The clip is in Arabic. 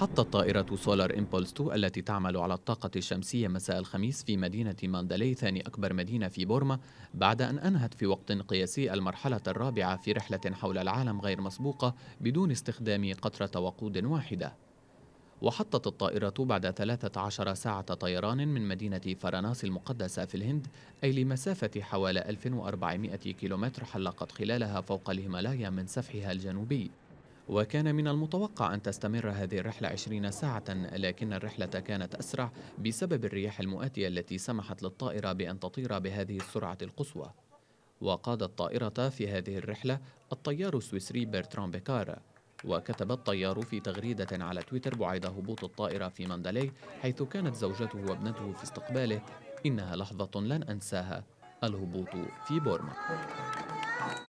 حطت طائرة سولار إمبولس 2 التي تعمل على الطاقة الشمسية مساء الخميس في مدينة ماندالي ثاني أكبر مدينة في بورما بعد أن أنهت في وقت قياسي المرحلة الرابعة في رحلة حول العالم غير مسبوقة بدون استخدام قطرة وقود واحدة وحطت الطائرة بعد 13 ساعة طيران من مدينة فرناس المقدسة في الهند أي لمسافة حوالي 1400 كيلومتر حلقت خلالها فوق الهيمالايا من سفحها الجنوبي وكان من المتوقع أن تستمر هذه الرحلة 20 ساعة لكن الرحلة كانت أسرع بسبب الرياح المؤاتية التي سمحت للطائرة بأن تطير بهذه السرعة القصوى وقاد الطائرة في هذه الرحلة الطيار السويسري برتران بيكار وكتب الطيار في تغريدة على تويتر بعيد هبوط الطائرة في مندلي حيث كانت زوجته وابنته في استقباله إنها لحظة لن أنساها الهبوط في بورما